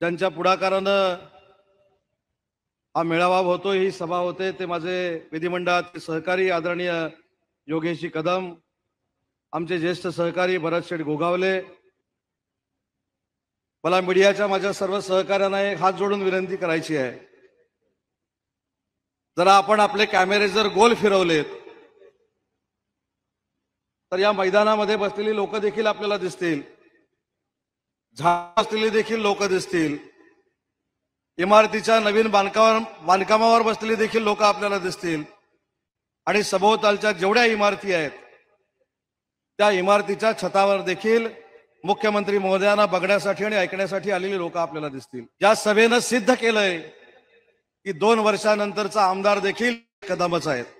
ज्यांच्या पुढाकारानं हा मेळावा होतो ही सभा होते ते माझे विधिमंडळाचे सहकारी आदरणीय योगेशी कदम आमचे ज्येष्ठ सहकारी भरत शेठ गोगावले मला मीडियाच्या माझ्या सर्व सहकाऱ्यांना एक हात जोडून विनंती करायची आहे जरा आपण आपले कॅमेरे जर गोल फिरवलेत तर या मैदानामध्ये बसलेली लोक देखील आपल्याला दिसतील झाड देखील लोक दिसतील इमारतीच्या नवीन बांधकाम बांधकामावर बसलेली देखील लोक आपल्याला दिसतील आणि सभोवतालच्या जेवढ्या इमारती आहेत त्या इमारतीच्या छतावर देखील मुख्यमंत्री महोदयांना बघण्यासाठी आणि ऐकण्यासाठी आलेली लोक आपल्याला दिसतील ज्या सभेनं सिद्ध केलंय की दोन वर्षानंतरचा आमदार देखील कदमच आहेत